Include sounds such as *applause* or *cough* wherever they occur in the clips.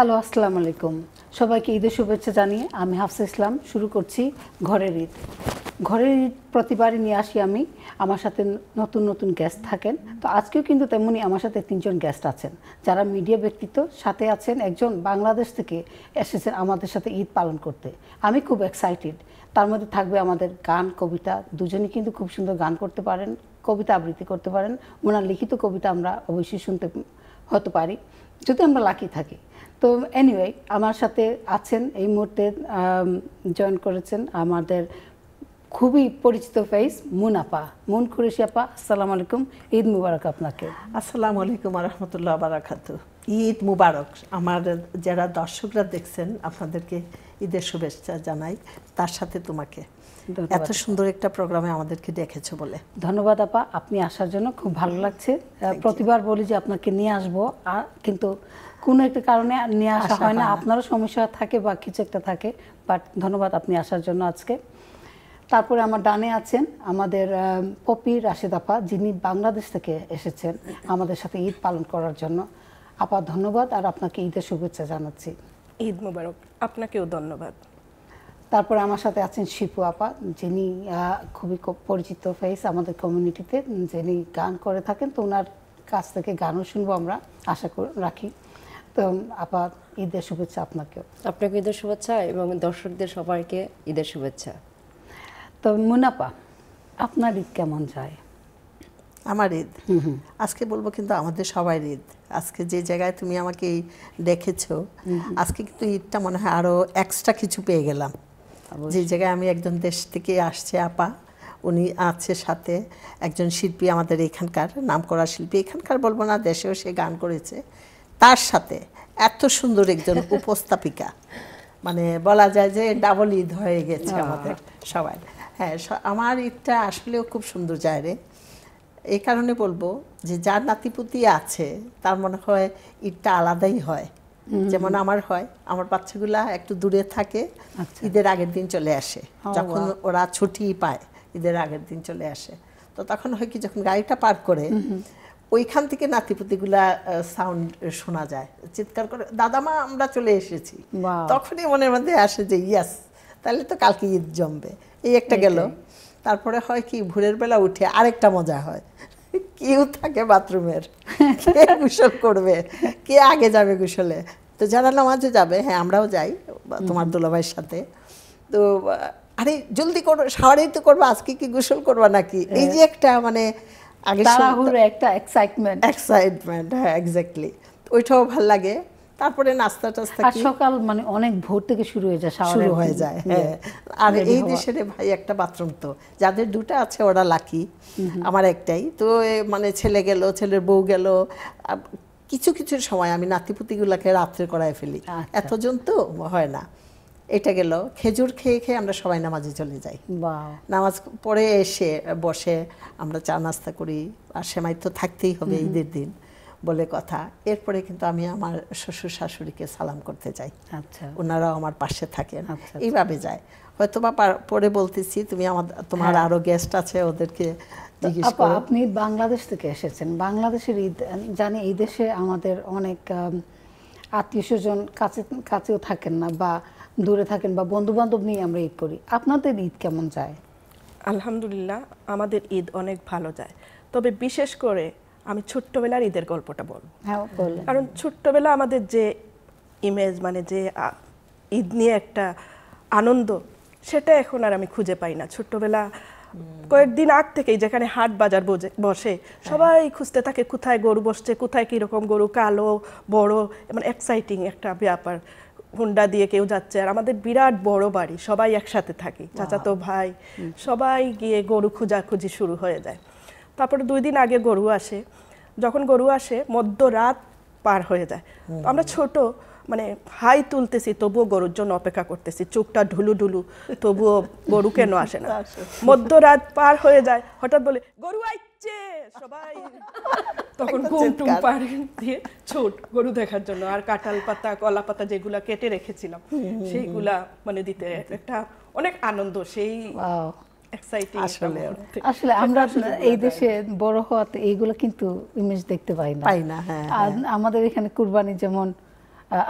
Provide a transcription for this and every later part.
Hello আসসালামু আলাইকুম সবাইকে ঈদের শুভেচ্ছা জানিয়ে আমি হাফসা ইসলাম শুরু করছি ঘরের ঈদ ঘরের ঈদ প্রতিবারই নিয়ে আসি আমি আমার সাথে নতুন নতুন গেস্ট থাকেন তো আজকেও কিন্তু তেমনি আমার সাথে তিনজন গেস্ট আছেন যারা মিডিয়া ব্যক্তিত্ব সাথে আছেন একজন বাংলাদেশ থেকে এসেছেন আমাদের সাথে ঈদ পালন করতে আমি খুব এক্সাইটেড তার মধ্যে থাকবে আমাদের গান কবিতা দুজনই কিন্তু খুব সুন্দর গান করতে পারেন কবিতা আবৃত্তি করতে পারেন ওনার লিখিত কবিতা আমরা অবশ্যই শুনতে হতে পারি যদি আমরা লাকি থাকি তো এনিওয়ে আমার সাথে আছেন এই মুহূর্তে জয়েন করেছেন আমাদের খুবই পরিচিত ফেস মুনাপা মুন আপা আসসালামু আলাইকুম ঈদ মুবারক আপনাকে আসসালামু আলাইকুম আরহামতুল্লাহ বারাকাত ঈদ মুবারক আমার যারা দর্শকরা দেখছেন আপনাদেরকে ঈদের শুভেচ্ছা জানাই তার সাথে তোমাকে এত সুন্দর একটা প্রোগ্রামে আমাদেরকে ডেকেছো বলে ধন্যবাদ আপা আপনি আসার জন্য খুব ভালো লাগছে প্রতিবার বলি যে আপনাকে নিয়ে আসবো কিন্তু কোনো একটা কারণে নিয়ে আসা হয় না আপনারও সমস্যা থাকে বা কিছু একটা থাকে বাট ধন্যবাদ আপনি আসার জন্য আজকে তারপরে আমার ডানে আছেন আমাদের পপি রাশেদ আপা যিনি বাংলাদেশ থেকে এসেছেন আমাদের সাথে ঈদ পালন করার জন্য আপা ধন্যবাদ আর আপনাকে ঈদের শুভেচ্ছা জানাচ্ছি ঈদ মোবারক আপনাকেও ধন্যবাদ তারপরে আমার সাথে আছেন শিপু আপা যিনি খুবই পরিচিত ফেস আমাদের কমিউনিটিতে যিনি গান করে থাকেন তো ওনার কাছ থেকে গানও শুনবো আমরা আশা রাখি তো আপা ঈদের শুভেচ্ছা আপনাকেও আপনাকে ঈদের শুভেচ্ছা এবং দর্শকদের সবাইকে ঈদের শুভেচ্ছা তো মুনাপা আপনার ঈদ কেমন যায় আমার ঈদ আজকে বলবো কিন্তু আমাদের সবাই ঈদ আজকে যে জায়গায় তুমি আমাকে দেখেছ আজকে কিন্তু ঈদটা মনে হয় আরও এক্সট্রা কিছু পেয়ে গেলাম যে জায়গায় আমি একজন দেশ থেকে আসছে আপা উনি আছে সাথে একজন শিল্পী আমাদের এখানকার নাম করা শিল্পী এখানকার বলবো না দেশেও সে গান করেছে তার সাথে এত সুন্দর একজন *laughs* উপস্থাপিকা মানে বলা যায় যে ডাবল ঈদ হয়ে গেছে হ্যাঁ। আমাদের সবাই হ্যাঁ আমার ঈদটা আসলেও খুব সুন্দর যায় রে এ কারণে বলবো যে যার নাতিপুতি আছে তার মনে হয় ঈদটা আলাদাই হয় যেমন আমার হয় আমার বাচ্চাগুলা একটু দূরে থাকে আচ্ছা। ঈদের আগের দিন চলে আসে যখন ওরা ছুটি পায় ঈদের আগের দিন চলে আসে তো তখন হয় কি যখন গাড়িটা পার করে ওইখান থেকে নাতিপুতিগুলা সাউন্ড শোনা যায় চিৎকার করে দাদামা আমরা চলে এসেছি তখনই মনের মধ্যে আসে যে ইয়াস তাহলে তো কালকে ঈদ জমবে এই একটা গেল তারপরে হয় কি ভোরের বেলা উঠে আরেকটা মজা হয় কেউ থাকে বাথরুমের কে গোসল করবে কে আগে যাবে গোসলে তো যারা নামাজে যাবে হ্যাঁ আমরাও যাই তোমার দুলাভাইয়ের সাথে তো আরে জলদি করো সাওয়ারেই তো করবো আজকে কি গোসল করবা নাকি এই হ্যাঁ। যে একটা মানে তাড়াহুড়ো একটা এক্সাইটমেন্ট এক্সাইটমেন্ট হ্যাঁ এক্স্যাক্টলি ওইটাও ভাল লাগে তারপরে নাস্তা টাস্তা আর সকাল মানে অনেক ভোর থেকে শুরু হয়ে যায় শুরু হয়ে যায় হ্যাঁ আর এই দেশের ভাই একটা বাথরুম তো যাদের দুটো আছে ওরা লাকি আমার একটাই তো মানে ছেলে গেল ছেলের বউ গেল কিছু কিছু সময় আমি গুলাকে রাত্রে করায় ফেলি আচ্ছা। এতজন তো হয় না এটা গেল খেজুর খেয়ে খেয়ে আমরা সবাই নামাজে চলে যাই নামাজ পড়ে এসে বসে আমরা চা নাস্তা করি আর সেমাই তো থাকতেই হবে ঈদের দিন বলে কথা এরপরে কিন্তু আমি আমার শ্বশুর শাশুড়িকে সালাম করতে যাই আচ্ছা ওনারাও আমার পাশে থাকেন আচ্ছা, আচ্ছা। এইভাবে যায় হয়তো বা পরে বলতেছি তুমি আমার তোমার হ্যাঁ। আরো গেস্ট আছে ওদেরকে আপনি বাংলাদেশ থেকে এসেছেন বাংলাদেশের ঈদ জানি এই দেশে আমাদের অনেক আত্মীয় স্বজন কাছে কাছেও থাকেন না বা দূরে থাকেন বা বন্ধুবান্ধব নিয়ে আমরা ঈদ করি আপনাদের ঈদ কেমন যায় আলহামদুলিল্লাহ আমাদের ঈদ অনেক ভালো যায় তবে বিশেষ করে আমি ছোট্টবেলার ঈদের গল্পটা বলবো হ্যাঁ, কারণ ছোট্টবেলা আমাদের যে ইমেজ মানে যে ঈদ নিয়ে একটা আনন্দ সেটা এখন আর আমি খুঁজে পাই না ছোট্টবেলা কয়েকদিন আগ থেকেই যেখানে হাট বাজার বসে সবাই খুঁজতে থাকে কোথায় গরু বসছে কোথায় কীরকম গরু কালো বড় মানে এক্সাইটিং একটা ব্যাপার হুন্ডা দিয়ে কেউ যাচ্ছে আর আমাদের বিরাট বড় বাড়ি সবাই একসাথে থাকি চাচাতো ভাই সবাই গিয়ে গরু খোঁজাখুঁজি শুরু হয়ে যায় তারপরে দুই দিন আগে গরু আসে যখন গরু আসে মধ্যরাত পার হয়ে যায় আমরা ছোট মানে হাই তুলতেছি তবুও গরুর জন্য অপেক্ষা করতেছি চোখটা ঢুলু ঢুলু তবুও গরু কেন আসে না *laughs* মধ্যরাত পার হয়ে যায় হঠাৎ বলে গরু আই সবাই তখন ঘুম টুম পাড় দিয়ে ছোট গরু দেখার জন্য আর কাঁঠাল পাতা কলা পাতা যেগুলা কেটে রেখেছিলাম সেইগুলা মানে দিতে একটা অনেক আনন্দ সেই আসলে আমরা এই দেশে বড় হওয়াতে এইগুলো কিন্তু ইমেজ দেখতে পাই না পাই না হ্যাঁ, আর হ্যাঁ। আমাদের এখানে কুরবানি যেমন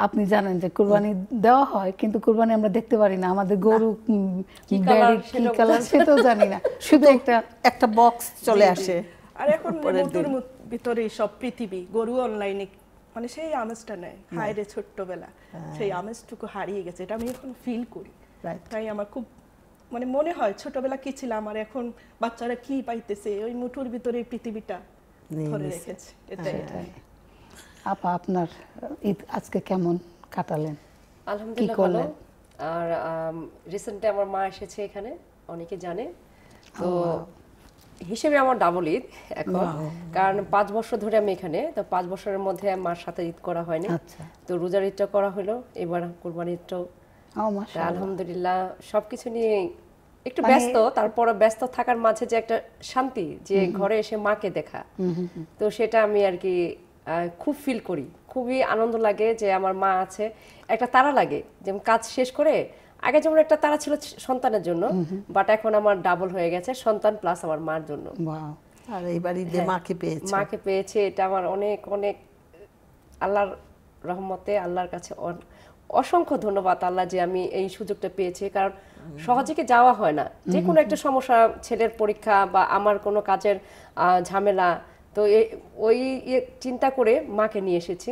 আপনি জানেন যে কুরবানি দেওয়া হয় কিন্তু কুরবানি আমরা দেখতে পারি না আমাদের গরু কি কালার তো জানি না *laughs* শুধু একটা একটা বক্স চলে আসে আর *laughs* এখন রিমোটের ভিতরে সব পৃথিবী গরু অনলাইনে মানে সেই আমেজটা নেয় হ্যাঁ। হায়রে ছোট্টবেলা হ্যাঁ। সেই আমেজটুকু হারিয়ে গেছে এটা আমি এখন ফিল করি তাই আমার খুব মানে মনে হয় ছোটবেলা কি ছিলাম আর এখন বাচ্চারা কি পাইতেছে ওই মুঠোর ভিতরে পৃথিবীটা ধরে হ্যাঁ, এটাই আপা আপনার ঈদ আজকে কেমন কাটালেন আলহামদুলিল্লাহ ভালো আর রিসেন্টলি আমার মা এসেছে এখানে অনেকে জানে তো হিসেবে আমার ডাবল ঈদ এখন কারণ পাঁচ বছর ধরে আমি এখানে তো পাঁচ বছরের মধ্যে মার সাথে ঈদ করা হয়নি আচ্ছা। তো রোজার ঈদটা করা হলো এবার কোরবানির ঈদটাও আলহামদুলিল্লাহ সবকিছু নিয়ে একটু মানে ব্যস্ত তারপর ব্যস্ত থাকার মাঝে যে একটা শান্তি যে ঘরে এসে মাকে দেখা তো সেটা আমি আর কি খুব ফিল করি খুবই আনন্দ লাগে যে আমার মা আছে একটা তারা লাগে যেমন কাজ শেষ করে আগে যেমন একটা তারা ছিল সন্তানের জন্য বাট এখন আমার ডাবল হয়ে গেছে সন্তান প্লাস আমার মার জন্য আর এই হ্যাঁ, মাকে পেয়েছে মাকে পেয়েছে এটা আমার অনেক অনেক আল্লাহর রহমতে আল্লাহর কাছে অসংখ্য ধন্যবাদ আল্লাহ যে আমি এই সুযোগটা পেয়েছি কারণ সহজে কি যাওয়া হয় না যে কোনো একটা সমস্যা ছেলের পরীক্ষা বা আমার কোনো কাজের ঝামেলা তো ওই ইয়ে চিন্তা করে মাকে নিয়ে এসেছি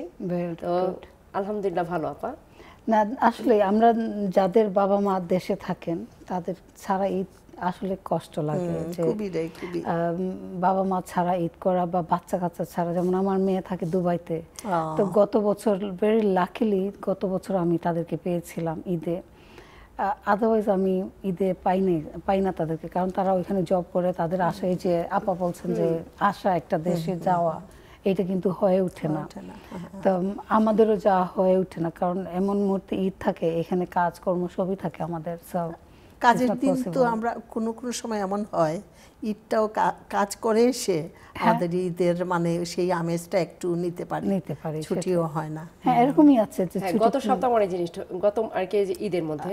তো আলহামদুলিল্লাহ ভালো আপা না আসলে আমরা যাদের বাবা মা দেশে থাকেন তাদের ছাড়া ঈদ আসলে কষ্ট লাগে যে বাবা মা ছাড়া ঈদ করা বা বাচ্চা কাচ্চা ছাড়া যেমন আমার মেয়ে থাকে দুবাইতে তো গত বছর ভেরি লাকিলি গত বছর আমি তাদেরকে পেয়েছিলাম ঈদে আদারওয়াইজ আমি ঈদে পাইনি পাই না তাদেরকে কারণ তারা ওইখানে জব করে তাদের আশায় যে আপা বলছেন যে আশা একটা দেশে যাওয়া এটা কিন্তু হয়ে ওঠে না হ্যাঁ, হ্যাঁ। তো আমাদেরও যা হয়ে ওঠে না কারণ এমন মুহূর্তে ঈদ থাকে এখানে কাজকর্ম সবই থাকে আমাদের সব হ্যাঁ, কাজের দিন তো আমরা কোনো কোনো সময় এমন হয় ঈদটাও কাজ করে এসে আমাদের ঈদের মানে সেই আমেজটা একটু নিতে পারি নিতে পারি ছুটিও হয় না হ্যাঁ এরকমই আছে যে গত সপ্তাহ মানে জিনিসটা গত আর কি ঈদের মধ্যে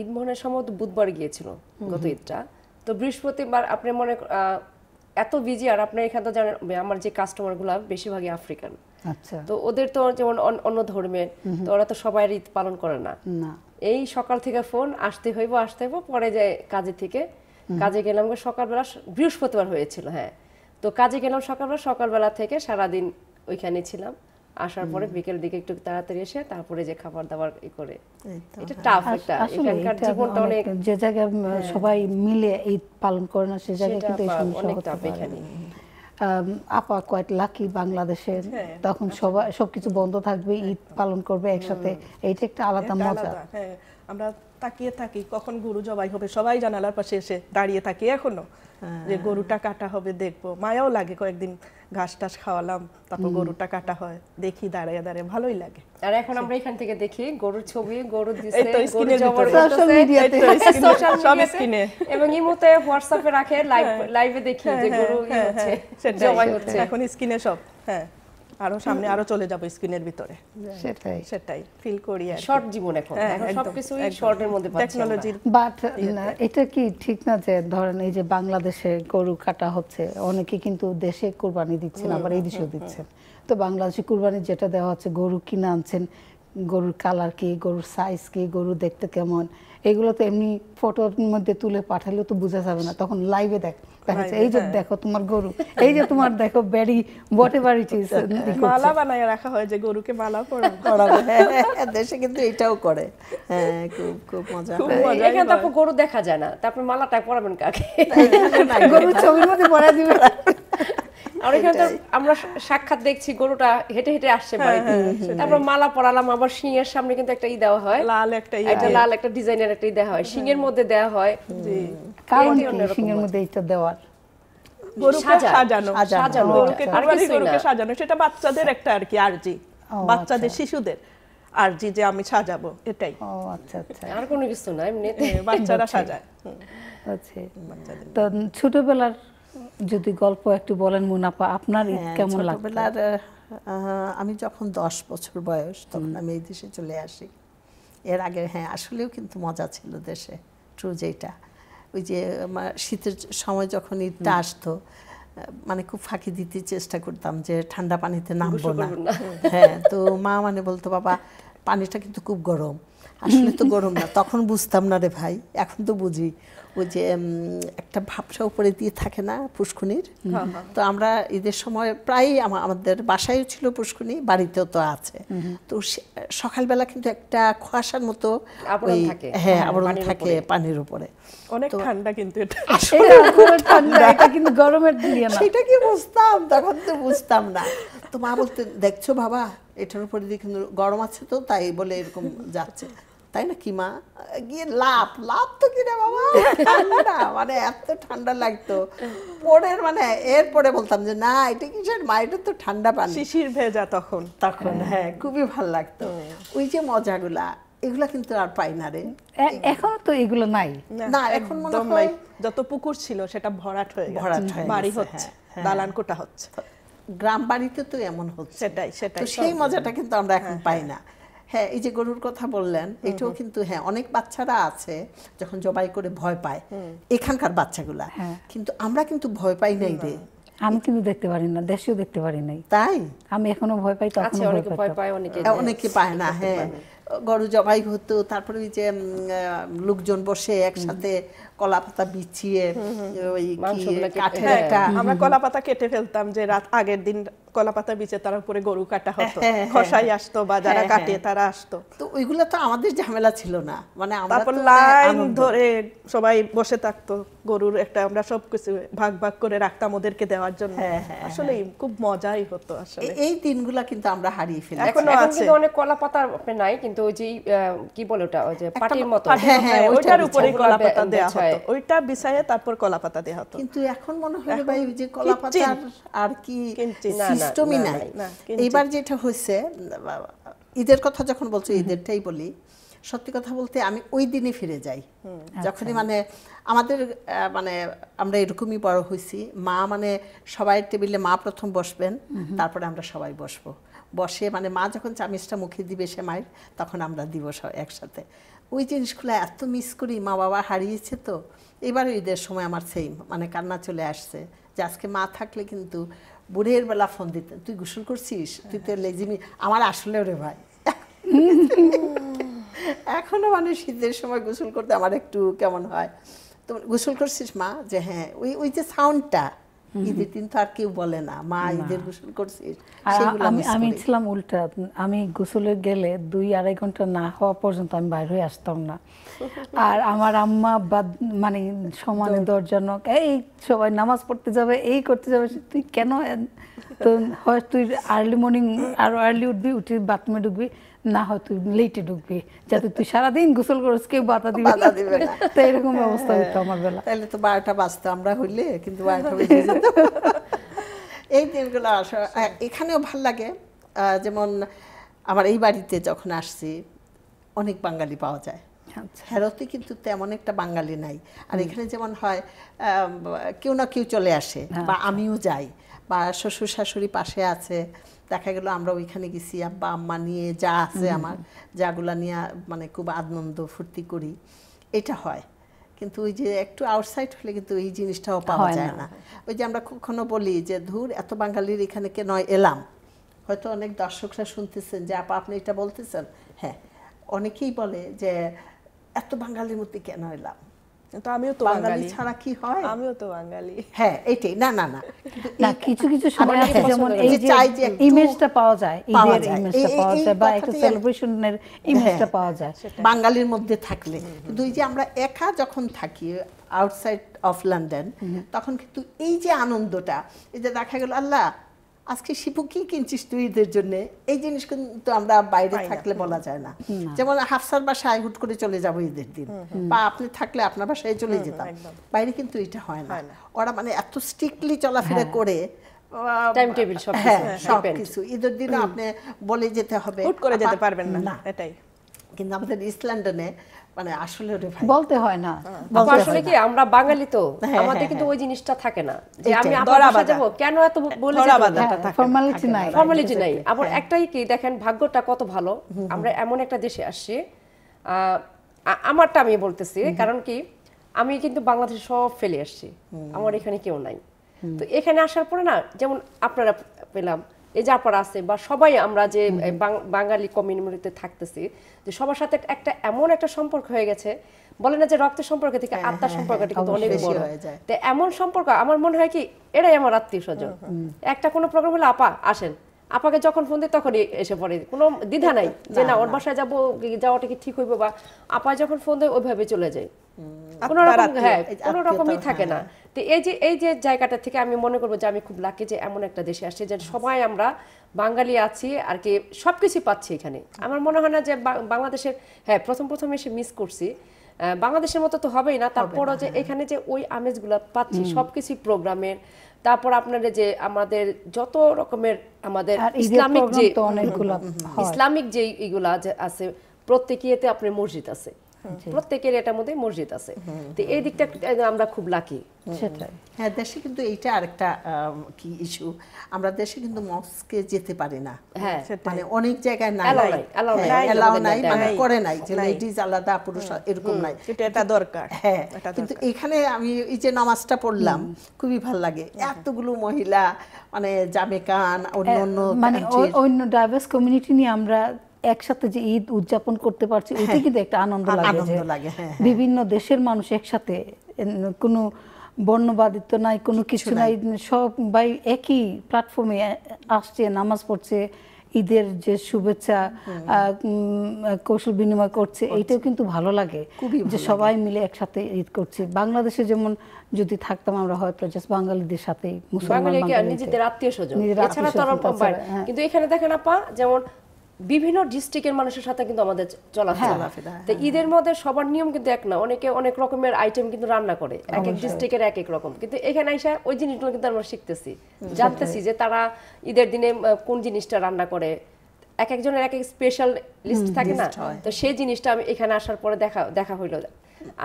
ঈদ মনে তো বুধবার গিয়েছিল গত ঈদটা তো বৃহস্পতিবার আপনি মনে এত বিজি আর আপনার এখানে তো জানেন আমার যে কাস্টমার গুলো বেশিরভাগই আফ্রিকান আচ্ছা তো ওদের তো যেমন অন্য ধর্মের তো ওরা তো সবাই ঈদ পালন করে না এই সকাল থেকে ফোন আসতে হইব আসতে হইব পরে যায় কাজে থেকে কাজে গেলাম সকালবেলা বৃহস্পতিবার হয়েছিল হ্যাঁ তো কাজে গেলাম সকালবেলা সকালবেলা থেকে সারাদিন ওইখানে ছিলাম আসার পরে বিকেল দিকে একটু তাড়াতাড়ি এসে তারপরে যে খাবার দাবার ই করে এটা টাফ একটা এখানকার জীবনটা অনেক যে জায়গায় হ্যাঁ। সবাই মিলে ঈদ পালন করে না সে জায়গায় কিন্তু এই সমস্যা হতে আপা কোয়াইট লাকি বাংলাদেশের হ্যাঁ, তখন আচ্ছা। সবাই সবকিছু বন্ধ থাকবে ঈদ পালন করবে একসাথে এইটা একটা আলাদা মজা হ্যাঁ। আমরা তাকিয়ে থাকি কখন গরু জবাই হবে সবাই জানালার পাশে এসে দাঁড়িয়ে থাকি এখনো হ্যাঁ। যে গরুটা কাটা হবে দেখবো মায়াও লাগে কয়েকদিন ঘাস টাস খাওয়ালাম তারপর গরুটা কাটা হয় দেখি দাঁড়ায় দাঁড়িয়ে ভালোই লাগে আর এখন আমরা এখান থেকে দেখি গরুর ছবি গরু দিচ্ছে এবং ইমোতে হোয়াটসঅ্যাপে রাখে লাইভে হ্যাঁ। দেখি যে হ্যাঁ, গরু হচ্ছে এখন স্ক্রিনে সব হ্যাঁ আরো সামনে আরো চলে যাব স্ক্রিনের ভিতরে সেটাই সেটাই ফিল করি আর শর্ট জীবন এখন হ্যাঁ, সবকিছুই শর্টের মধ্যে টেকনোলজি বাট এটা কি ঠিক না যে ধরেন এই যে বাংলাদেশে গরু কাটা হচ্ছে অনেকে কিন্তু দেশে কুরবানি দিচ্ছেন আবার এই দেশেও দিচ্ছেন তো বাংলাদেশে কুরবানি যেটা দেওয়া হচ্ছে গরু কিনে আনছেন গরুর কালার কি গরুর সাইজ কি গরু দেখতে কেমন এগুলো তো এমনি ফটোর মধ্যে তুলে পাঠালে তো বোঝা যাবে না তখন লাইভে দেখ এই যে হ্যাঁ। দেখো তোমার গরু এই যে তোমার দেখো বেড়ি বটে বাড়ি মালা বানায় রাখা হয় যে গরুকে মালা *laughs* হ্যাঁ, হ্যাঁ, দেশে কিন্তু এটাও করে হ্যাঁ খুব খুব মজা এখানে তারপর গরু দেখা যায় না তারপর মালাটা পরাবেন কাকে *laughs* গরুর ছবির মধ্যে পড়া দিবে আমরা সাক্ষাৎ দেখছি গরুটা হেঁটে হেঁটে আসছে হ্যাঁ, হ্যাঁ, তারপর মালা পরালাম আবার সিং এর সামনে কিন্তু একটা ই দেওয়া হয় লাল একটা লাল একটা ডিজাইনের একটা ই দেওয়া হয় সিং এর মধ্যে দেওয়া হয় কারণ সিং এর মধ্যে এটা দেওয়ার সাজানো সেটা বাচ্চাদের একটা আর কি আরজি বাচ্চাদের আচ্ছা। শিশুদের আর জি যে আমি সাজাবো এটাই আচ্ছা, আচ্ছা। আর কোনো কিছু না হ্যাঁ, বাচ্চারা সাজায় তো ছোটবেলার যদি গল্প একটু বলেন মুনাপা আপনার ঈদ হ্যাঁ, কেমন ছোটবেলার আমি যখন দশ বছর বয়স তখন আমি এই দেশে চলে আসি এর আগে হ্যাঁ আসলেও কিন্তু মজা ছিল দেশে ট্রু যেটা ওই যে শীতের সময় যখন ঈদটা আসতো মানে খুব ফাঁকি দিতে চেষ্টা করতাম যে ঠান্ডা পানিতে নামবো না হ্যাঁ তো মা মানে বলতো বাবা পানিটা কিন্তু খুব গরম আসলে তো গরম না তখন বুঝতাম না রে ভাই এখন তো বুঝি ওই যে একটা ভাবসা উপরে দিয়ে থাকে না পুষ্কুনির হ্যাঁ, হ্যাঁ। তো আমরা ঈদের সময় প্রায়ই আমাদের বাসায়ও ছিল পুষ্কুনি বাড়িতেও তো আছে তো সকালবেলা কিন্তু একটা খোয়াশার মতো হ্যাঁ, হ্যাঁ আবরণ থাকে পানির উপরে অনেক ঠান্ডা কিন্তু এটা *laughs* কিন্তু গরমের সেটা কি বুঝতাম তখন তো বুঝতাম না তো মা বলতে দেখছো বাবা এটার উপরে দিয়ে কিন্তু গরম আছে তো তাই বলে এরকম যাচ্ছে তাই না কি মা গিয়ে লাভ লাভ তো না বাবা ঠান্ডা মানে এত ঠান্ডা লাগতো পরের মানে এরপরে বলতাম যে না এটা কিসের মা এটা তো ঠান্ডা পানি শিশির ভেজা তখন তখন হ্যাঁ, হ্যাঁ খুবই ভালো লাগতো হ্যাঁ। ওই যে মজাগুলা এগুলা কিন্তু আর পাই না রে এখন তো এগুলো নাই না এখন মনে হয় যত পুকুর ছিল সেটা ভরাট হয়ে ভরাট বাড়ি হচ্ছে হ্যাঁ, দালান কোটা হচ্ছে গ্রাম বাড়িতে তো এমন হচ্ছে সেটাই সেটাই সেই মজাটা কিন্তু আমরা এখন পাই না হ্যাঁ এই যে গরুর কথা বললেন এটাও কিন্তু হ্যাঁ অনেক বাচ্চারা আছে যখন জবাই করে ভয় পায় এখানকার বাচ্চাগুলা হ্যাঁ। কিন্তু আমরা কিন্তু ভয় পাই নাই রে আমি কিন্তু দেখতে পারি না দেশেও দেখতে পারি নাই তাই আমি এখনো ভয় পাই আছে আচ্ছা, অনেকে ভয় পায় অনেকে হ্যাঁ, অনেকে পায় না হ্যাঁ গরু জবাই হতো তারপরে ওই যে লোকজন বসে একসাথে কলা পাতা বিছিয়ে ওই কাঠের হ্যাঁ। একটা আমরা কলা পাতা কেটে ফেলতাম যে রাত আগের দিন কলাপাতা বিচে তার উপরে গরু কাটা হতো হ্যাঁ, হ্যাঁ, খসাই হ্যাঁ। আসতো বা যারা কাটে তারা আসতো তো ওইগুলো তো আমাদের ঝামেলা ছিল না মানে তারপর লাইন ধরে সবাই বসে থাকতো গরুর একটা আমরা সব কিছু ভাগ ভাগ করে রাখতাম ওদেরকে দেওয়ার জন্য আসলে খুব মজাই হতো আসলে এই দিনগুলা কিন্তু আমরা হারিয়ে ফেলি এখন আছে কিন্তু অনেক কলাপাতা আপনি নাই কিন্তু ওই যে কি বলে ওটা ওই যে পাটির মত ওইটার উপরে কলাপাতা দেয়া হতো ওইটা বিছায়ে তারপর কলাপাতা দেয়া হতো কিন্তু এখন মনে হয় ভাই ওই যে কলাপাতা আর কি কিনছি না সিস্টেমই নাই এবার যেটা হয়েছে ঈদের কথা যখন বলছো ঈদেরটাই বলি সত্যি কথা বলতে আমি ওই দিনে ফিরে যাই যখনই আচ্ছা। মানে আমাদের মানে আমরা এরকমই বড় হয়েছি মা মানে সবাই টেবিলে মা প্রথম বসবেন তারপরে আমরা সবাই বসব বসে মানে মা যখন চামিচটা মুখে দিবে সে মায়ের তখন আমরা দিব একসাথে ওই জিনিসগুলো এত মিস করি মা বাবা হারিয়েছে তো এবার ঈদের সময় আমার সেই মানে কান্না চলে আসছে যে আজকে মা থাকলে কিন্তু বুড়ের বেলা ফোন দিত তুই গোসল করছিস তুই তো লেজিমি আমার আসলেও রে ভাই এখনো মানে শীতের সময় গোসল করতে আমার একটু কেমন হয় তো গোসল করছিস মা যে হ্যাঁ ওই ওই যে সাউন্ডটা ঈদের দিন তো আর কেউ বলে না মা ঈদের গোসল করছিস আমি আমি ছিলাম উল্টা আমি গোসলে গেলে দুই আড়াই ঘন্টা না হওয়া পর্যন্ত আমি বাইরে হয়ে আসতাম না *laughs* আর আমার আম্মা বা মানে সমানে দরজনক এই সবাই নামাজ পড়তে যাবে এই করতে যাবে তুই কেন তো হয় তুই আর্লি মর্নিং আর আর্লি উঠবি উঠে বাথরুমে ঢুকবি না হয় তুই লেটে ঢুকবি যাতে তুই সারাদিন গোসল করস কেউ বাতা দিবে না *laughs* তো এরকম অবস্থা হইতো আমার বেলা তাহলে তো বারোটা বাজতো আমরা হইলে কিন্তু বারোটা বেজে যেত *laughs* এই দিনগুলো আসা এখানেও ভাল লাগে যেমন আমার এই বাড়িতে যখন আসছি অনেক বাঙালি পাওয়া যায় আচ্ছা। হেরতে কিন্তু তেমন একটা বাঙালি নাই আর এখানে যেমন হয় কেউ না কেউ চলে আসে আচ্ছা। বা আমিও যাই বা শ্বশুর শাশুড়ি পাশে আছে দেখা গেল আমরা ওইখানে গেছি আব্বা আম্মা নিয়ে যা আছে আমার যাগুলা নিয়ে মানে খুব আনন্দ ফুর্তি করি এটা হয় কিন্তু ওই যে একটু আউটসাইড হলে কিন্তু এই জিনিসটাও পাওয়া যায় না ওই যে আমরা কখনো বলি যে ধুর এত বাঙালির এখানে কে নয় এলাম হয়তো অনেক দর্শকরা শুনতেছেন যে আপা আপনি এটা বলতেছেন হ্যাঁ অনেকেই বলে যে এত বাঙালির মধ্যে কেন এলাম তো আমিও তো বাঙালি ছাড়া কি হয় আমিও তো বাঙালি হ্যাঁ এটাই না না না না কিছু কিছু সময় আছে যেমন এই যে ইমেজটা পাওয়া যায় ইমেজটা হ্যাঁ, পাওয়া যায় বা একটা সেলিব্রেশনের ইমেজটা পাওয়া যায় বাঙালির মধ্যে থাকলে দুই যে আমরা একা যখন থাকি আউটসাইড অফ লন্ডন তখন কিন্তু এই যে আনন্দটা এই যে দেখা গেল আল্লাহ আজকে শিপু কি কিনছিস তুই এদের জন্য এই জিনিস কিন্তু আমরা বাইরে থাকলে বলা যায় না যেমন হাফসার বাসায় হুট করে চলে যাবো ঈদের দিন বা আপনি থাকলে আপনার বাসায় চলে যেতাম বাইরে কিন্তু এটা হয় না ওরা মানে এত স্ট্রিক্টলি চলাফেরা হ্যাঁ। করে টাইম টেবিল সব কিছু ঈদের হ্যাঁ, দিন আপনি বলে যেতে হবে হুট করে যেতে পারবেন না এটাই কিন্তু আমাদের ইস্ট লন্ডনে মানে আসলে বলতে হয় না হ্যাঁ। আসলে কি আমরা বাঙালি তো হ্যাঁ, হ্যাঁ, আমাদের কিন্তু ওই জিনিসটা থাকে না যে আমি আপনার যাব কেন এত বলে ফর্মালিটি নাই ফর্মালিটি নাই আবার একটাই কি দেখেন ভাগ্যটা কত ভালো আমরা এমন একটা দেশে আসছি আমারটা আমি বলতেছি কারণ কি আমি কিন্তু বাংলাদেশে সব ফেলে আসছি আমার এখানে কেউ নাই তো এখানে আসার পরে না যেমন আপনারা পেলাম এই যাপারা আছে বা সবাই আমরা যে বাঙালি কমিউনিটিতে থাকতেছি যে সবার সাথে একটা এমন একটা সম্পর্ক হয়ে গেছে বলে না যে রক্তের সম্পর্ক থেকে হ্যাঁ, আত্মার হ্যাঁ, সম্পর্কটা হ্যাঁ, কিন্তু অনেক বড় তো এমন সম্পর্ক আমার মনে হয় কি এরাই আমার আত্মীয় স্বজন একটা কোনো প্রোগ্রাম হলে আপা আসেন আপাকে যখন ফোন দিই তখনই এসে পড়ে কোনো দ্বিধা নাই যে না ওর বাসায় যাবো যাওয়াটা কি ঠিক হইব বা আপা যখন ফোন দেয় ওইভাবে চলে যায় কোনো রকম হ্যাঁ কোনো রকমই থাকে না তো এই যে এই যে জায়গাটা থেকে আমি মনে করবো যে আমি খুব লাকি যে এমন একটা দেশে আসছি যে সবাই আমরা বাঙালি আছি আর কি সব কিছুই পাচ্ছি এখানে আমার মনে হয় না যে বাংলাদেশের হ্যাঁ প্রথম প্রথম এসে মিস করছি বাংলাদেশের মতো তো হবেই না তারপরও যে হ্যাঁ। এখানে যে ওই আমেজগুলো পাচ্ছি সবকিছু প্রোগ্রামের তারপর আপনারা যে আমাদের যত রকমের আমাদের ইসলামিক যে ইসলামিক যে এগুলা আছে প্রত্যেকে ইয়েতে আপনার মসজিদ আছে প্রত্যেকের এটার মধ্যে মসজিদ আছে তো এই দিকটা আমরা খুব লাকি সেটাই হ্যাঁ দেশে কিন্তু এইটা আরেকটা কি ইস্যু আমরা দেশে কিন্তু মস্কে যেতে পারি না হ্যাঁ, মানে অনেক জায়গায় না এলাও হ্যাঁ, নাই মানে করে নাই যে লেডিজ আলাদা পুরুষ এরকম নাই এটা এটা দরকার হ্যাঁ কিন্তু এখানে আমি এই যে নামাজটা পড়লাম খুবই ভালো লাগে এতগুলো মহিলা মানে জামেকান হ্যাঁ, মানে অন্য অন্য মানে অন্য ডাইভার্স কমিউনিটি নিয়ে আমরা একসাথে যে ঈদ উদযাপন করতে পারছি হ্যাঁ। ওইটা কিন্তু একটা আনন্দ লাগে হ্যাঁ, হ্যাঁ। বিভিন্ন দেশের মানুষ একসাথে কোনো বর্ণবাদিত্ব নাই কোনো কিছু নাই সবাই একই প্ল্যাটফর্মে আসছে নামাজ পড়ছে ঈদের যে শুভেচ্ছা কৌশল বিনিময় করছে এইটাও কিন্তু ভালো লাগে যে সবাই মিলে একসাথে ঈদ করছে বাংলাদেশে যেমন যদি থাকতাম আমরা হয়তো জাস্ট বাঙালিদের সাথে মুসলমান নিজেদের আত্মীয় স্বজন এছাড়া তো কিন্তু এখানে দেখেন আপা যেমন বিভিন্ন ডিস্ট্রিক্টের মানুষের সাথে কিন্তু আমাদের চলাফেরা হ্যাঁ, তো হ্যাঁ, ঈদের হ্যাঁ। মধ্যে সবার নিয়ম কিন্তু এক না অনেকে অনেক রকমের আইটেম কিন্তু রান্না করে এক এক ডিস্ট্রিক্টের এক এক রকম কিন্তু এখানে আইসা ওই জিনিসগুলো কিন্তু আমরা শিখতেছি জানতেছি যে তারা ঈদের দিনে কোন জিনিসটা রান্না করে এক একজনের এক এক স্পেশাল লিস্ট থাকে না তো সেই জিনিসটা আমি এখানে আসার পরে দেখা দেখা হইলো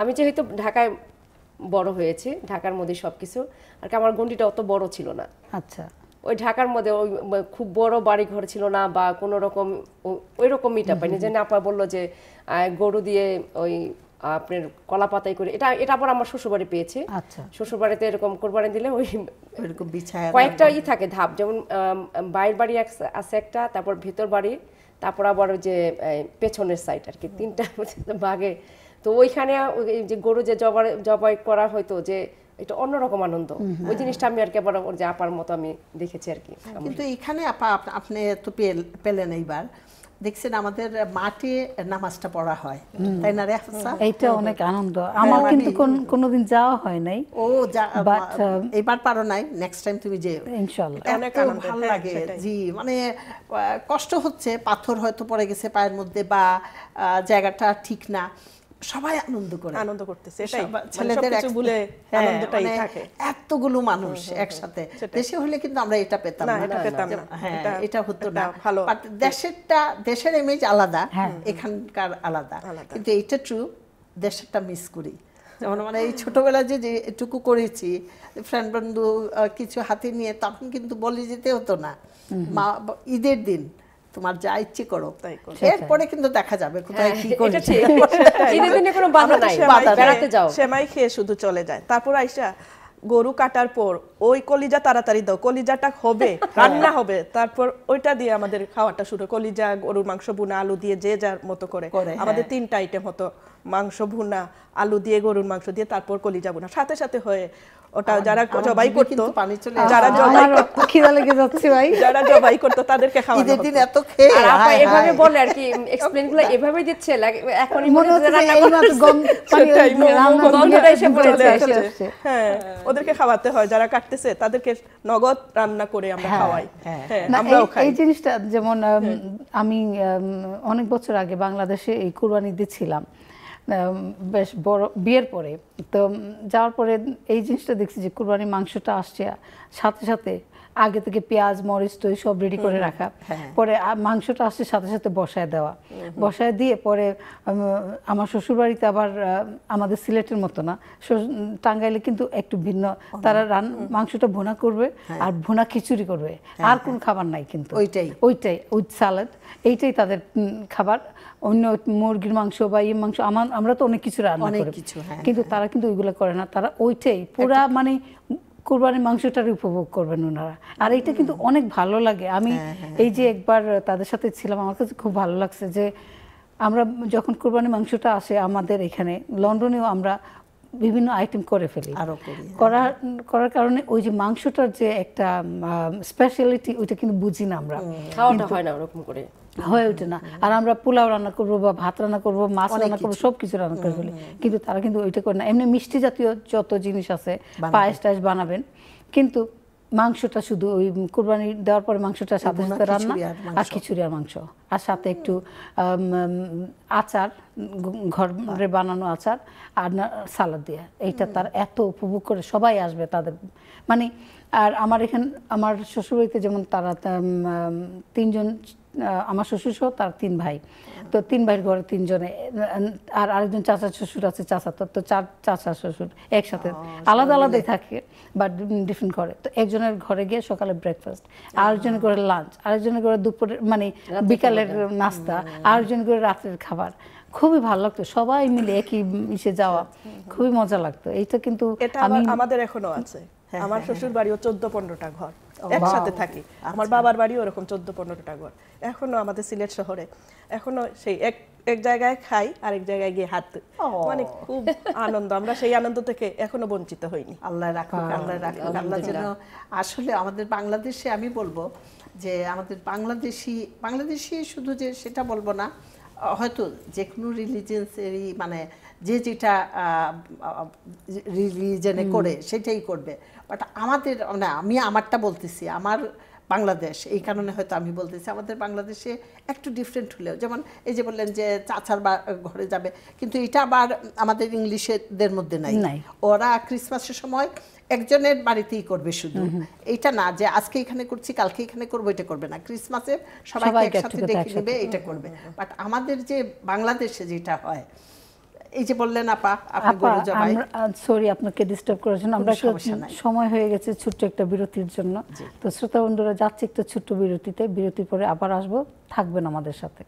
আমি যেহেতু ঢাকায় বড় হয়েছে ঢাকার মধ্যে সবকিছু আর আমার গন্ডিটা অত বড় ছিল না আচ্ছা ওই ঢাকার মধ্যে ওই খুব বড় বাড়ি ঘর ছিল না বা কোন রকম ওই রকম মিটা পাইনি যে আপা বললো যে গরু দিয়ে ওই আপনার কলা পাতাই করে এটা এটা আবার আমার শ্বশুর বাড়ি পেয়েছে আচ্ছা। শ্বশুর বাড়িতে এরকম কোরবানি দিলে ওই এরকম কয়েকটা ই থাকে ধাপ যেমন বাইর বাড়ি আছে একটা তারপর ভেতর বাড়ি তারপর আবার যে পেছনের সাইড আর কি তিনটা ভাগে তো ওইখানে যে গরু যে জবাই জবাই করা হয়তো যে এটা অন্যরকম আনন্দ ওই জিনিসটা আমি আর কি আবার যে আপার মতো আমি দেখেছি আর কি হ্যাঁ, কিন্তু এখানে আপা আপনি তো পেলেন এইবার দেখছেন আমাদের মাঠে নামাজটা পড়া হয় তাই না রে এইটা হ্যাঁ, অনেক হ্যাঁ। আনন্দ আমার মানে কিন্তু কোনোদিন যাওয়া হয় নাই ও বাট um, এবার পারো নাই নেক্সট টাইম তুমি যে ইনশাআল্লাহ অনেক ভালো লাগে জি মানে কষ্ট হচ্ছে পাথর হয়তো পড়ে গেছে পায়ের মধ্যে বা জায়গাটা ঠিক না সবাই আনন্দ করে আনন্দ করতেছে মানে ছেলেদের ভুলে হ্যাঁ, আনন্দটাই মানে থাকে এতগুলো মানুষ একসাথে দেশে হলে কিন্তু আমরা এটা পেতাম না এটা পেতাম না হ্যাঁ এটা হতো না ভালো দেশেরটা দেশের ইমেজ আলাদা হ্যাঁ। এখানকার আলাদা কিন্তু এটা ট্রু দেশেরটা মিস করি যেমন মানে এই ছোটবেলা যে এটুকু করেছি ফ্রেন্ড বন্ধু কিছু হাতে নিয়ে তখন কিন্তু বলি যেতে হতো না মা ঈদের দিন তোমার যা ইচ্ছে করো এরপরে কিন্তু দেখা যাবে কোথায় হ্যাঁ, কি করছে কোনো বাধা নাই বেড়াতে যাও সেমাই খেয়ে শুধু চলে যায় তারপর আইসা গরু কাটার পর ওই কলিজা তাড়াতাড়ি দাও কলিজাটা হবে হ্যাঁ। রান্না হবে তারপর ওইটা দিয়ে আমাদের খাওয়াটা শুরু কলিজা গরুর মাংস ভুনা আলু দিয়ে যে যার মতো করে হ্যাঁ। আমাদের তিনটা আইটেম হতো মাংস ভুনা আলু দিয়ে গরুর মাংস দিয়ে তারপর কলিজা ভুনা সাথে সাথে হয়ে ওটা যারা জবাই করতো যারা জবাই লেগে যাচ্ছে ভাই যারা জবাই করতো তাদেরকে এত খেয়ে এভাবে বলে আর কি এক্সপ্লেন গুলো এভাবে দিচ্ছে এখনই মনে হচ্ছে হ্যাঁ, ওদেরকে খাওয়াতে হয় যারা কাটতেছে তাদেরকে নগদ রান্না করে আমরা হ্যাঁ, খাওয়াই হ্যাঁ। এই জিনিসটা যেমন আমি অনেক বছর আগে বাংলাদেশে এই কুরবানি দিচ্ছিলাম বেশ বড় বিয়ের পরে তো যাওয়ার পরে এই জিনিসটা দেখছি যে কুরবানির মাংসটা আসছে সাথে সাথে আগে থেকে পেঁয়াজ মরিচ তো সব রেডি করে রাখা হ্যাঁ। পরে মাংসটা আসছে সাথে সাথে বসায় দেওয়া বসায় দিয়ে পরে আমার শ্বশুরবাড়িতে আবার আমাদের সিলেটের মতো না টাঙ্গাইলে কিন্তু একটু ভিন্ন তারা রান মাংসটা ভোনা করবে হ্যাঁ। আর ভোনা খিচুড়ি করবে হ্যাঁ, আর কোন খাবার নাই কিন্তু ওইটাই ওইটাই উইথ সালাদ এইটাই তাদের খাবার অন্য মুরগির মাংস বা ইয়ে মাংস আমার আমরা তো অনেক কিছু রান্না করি কিন্তু তারা কিন্তু ওইগুলো করে না তারা ওইটাই পুরা মানে কোরবানির মাংসটার উপভোগ করবেন ওনারা আর এটা কিন্তু অনেক ভালো লাগে আমি হ্যাঁ, হ্যাঁ, এই যে হ্যাঁ। একবার তাদের সাথে ছিলাম আমার কাছে খুব ভালো লাগছে যে আমরা যখন কোরবানির মাংসটা আসে আমাদের এখানে লন্ডনেও আমরা বিভিন্ন আইটেম করে ফেলি আরও হ্যাঁ। করার করার কারণে ওই যে মাংসটার যে একটা স্পেশালিটি ওইটা কিন্তু বুঝি না আমরা খাওয়াটা হয় না ওরকম করে হয়ে ওঠে না আর আমরা পোলাও রান্না করবো বা ভাত রান্না করবো মাছ রান্না করবো সব কিছু রান্না করে ফেলি কিন্তু তারা কিন্তু ওইটা করে না এমনি মিষ্টি জাতীয় যত জিনিস আছে পায়েস টায়েস বানাবেন কিন্তু মাংসটা শুধু ওই কোরবানি দেওয়ার পরে মাংসটা সাথে সাথে রান্না আর খিচুড়ি আর মাংস আর সাথে একটু আচার ঘরে বানানো আচার আর সালাদ দিয়ে এইটা তার এত উপভোগ করে সবাই আসবে তাদের মানে আর আমার এখানে আমার শ্বশুরবাড়িতে যেমন তারা তিনজন আমার শ্বশুর সহ তার তিন ভাই তো তিন ভাইয়ের ঘরে তিনজনে আর আরেকজন চাচা শ্বশুর আছে চাচা তো চার চাচা শ্বশুর একসাথে আলাদা আলাদাই থাকে বা ডিফারেন্ট ঘরে তো একজনের ঘরে গিয়ে সকালে ব্রেকফাস্ট আরেকজনের ঘরে লাঞ্চ আরেকজনের ঘরে দুপুরের মানে বিকালের নাস্তা আরেকজনের ঘরে রাতের খাবার খুবই ভালো লাগতো সবাই মিলে একই মিশে যাওয়া আচ্ছা, আচ্ছা। খুবই মজা লাগতো এইটা কিন্তু আমাদের এখনো আছে হ্যাঁ, আমার হ্যাঁ, শ্বশুর হ্যাঁ। বাড়িও চোদ্দ পনেরোটা ঘর একসাথে থাকি আচ্ছা। আমার বাবার বাড়িও ওরকম চোদ্দ পনেরোটা ঘর এখনো আমাদের সিলেট শহরে এখনো সেই এক এক জায়গায় খাই আরেক জায়গায় গিয়ে হাত মানে খুব আনন্দ আমরা সেই আনন্দ থেকে এখনো বঞ্চিত হইনি আল্লাহ রাখুক আল্লাহ রাখুক আল্লাহ যেন আসলে আমাদের বাংলাদেশে আমি বলবো যে আমাদের বাংলাদেশি বাংলাদেশি শুধু যে সেটা বলবো না হয়তো যে কোনো রিলিজিয়ান্সেরই মানে যে যেটা রিলিজনে করে সেটাই করবে বাট আমাদের না মানে আমি আমারটা বলতেছি আমার বাংলাদেশ এই কারণে হয়তো আমি বলতেছি আমাদের বাংলাদেশে একটু ডিফারেন্ট হলেও যেমন এই যে বললেন যে চাচার বা ঘরে যাবে কিন্তু এটা আবার আমাদের ইংলিশেদের মধ্যে নাই ওরা ক্রিসমাসের সময় একজনের বাড়িতেই করবে শুধু এটা না যে আজকে এখানে করছি কালকে এখানে করবো এটা করবে না ক্রিসমাসে সবাইকে একসাথে দেখে নেবে এটা করবে বাট আমাদের যে বাংলাদেশে যেটা হয় এই যে বললেন আপা আপনি গরু জবাই সরি আপনাকে ডিস্টার্ব করার জন্য আমরা সময় হয়ে গেছে ছোট্ট একটা বিরতির জন্য তো শ্রোতা বন্ধুরা যাচ্ছি একটা ছোট্ট বিরতিতে বিরতির পরে আবার আসবো থাকবেন আমাদের সাথে